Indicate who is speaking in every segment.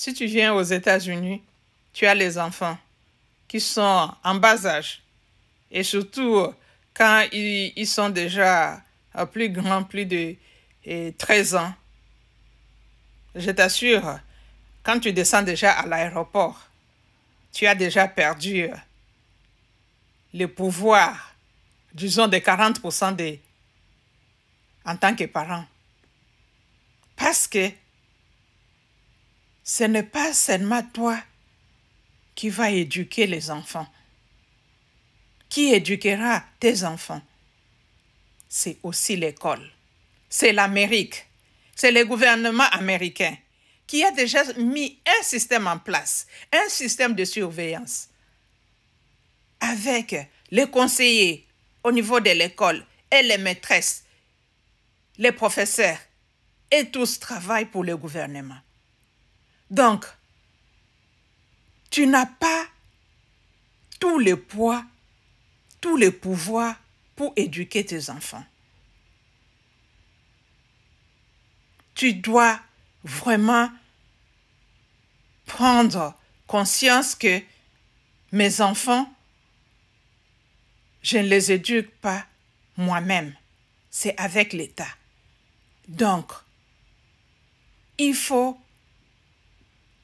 Speaker 1: Si tu viens aux États-Unis, tu as les enfants qui sont en bas âge. Et surtout, quand ils, sont déjà euh, plus grands, plus de 13 ans, je t'assure, quand tu descends déjà à l'aéroport, tu as déjà perdu euh, le pouvoir, disons, de 40% des, en tant que parent. Parce que ce n'est pas seulement toi qui vas éduquer les enfants. Qui éduquera tes enfants C'est aussi l'école. C'est l'Amérique. C'est le gouvernement américain qui a déjà mis un système en place, un système de surveillance avec les conseillers au niveau de l'école et les maîtresses, les professeurs, et tous travaillent pour le gouvernement. Donc, tu n'as pas tous les poids, tous les pouvoirs pour éduquer tes enfants. Tu dois vraiment prendre conscience que mes enfants, je ne les éduque pas moi-même, c'est avec l'État. Donc, il faut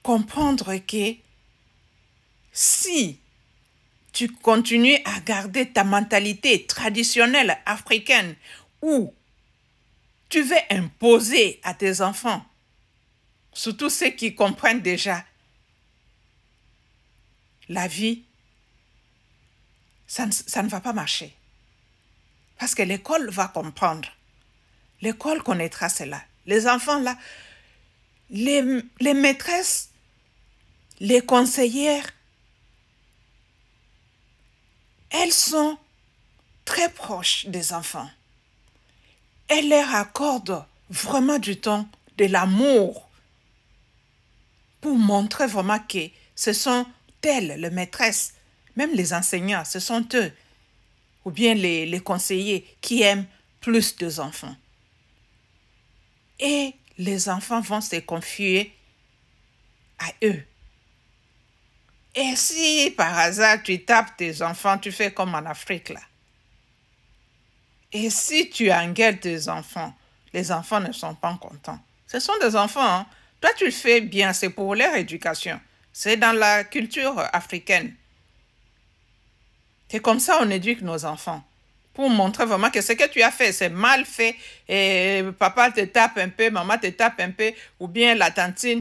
Speaker 1: comprendre que si tu continues à garder ta mentalité traditionnelle africaine où tu veux imposer à tes enfants, surtout ceux qui comprennent déjà la vie, ça ne, va pas marcher. Parce que l'école va comprendre. L'école connaîtra cela. Les enfants là, les, les maîtresses les conseillères, elles sont très proches des enfants. Elles leur accordent vraiment du temps, de l'amour, pour montrer vraiment que ce sont elles, les maîtresses, même les enseignants, ce sont eux, ou bien les, conseillers qui aiment plus les enfants. Et les enfants vont se confier à eux. Et si par hasard tu tapes tes enfants, tu fais comme en Afrique là. Et si tu engueules tes enfants, les enfants ne sont pas contents. Ce sont des enfants. Hein. Toi, tu le fais bien, c'est pour leur éducation. C'est dans la culture africaine. C'est comme ça on éduque nos enfants. Pour montrer vraiment que ce que tu as fait, c'est mal fait. Et papa te tape un peu, maman te tape un peu, ou bien la tantine.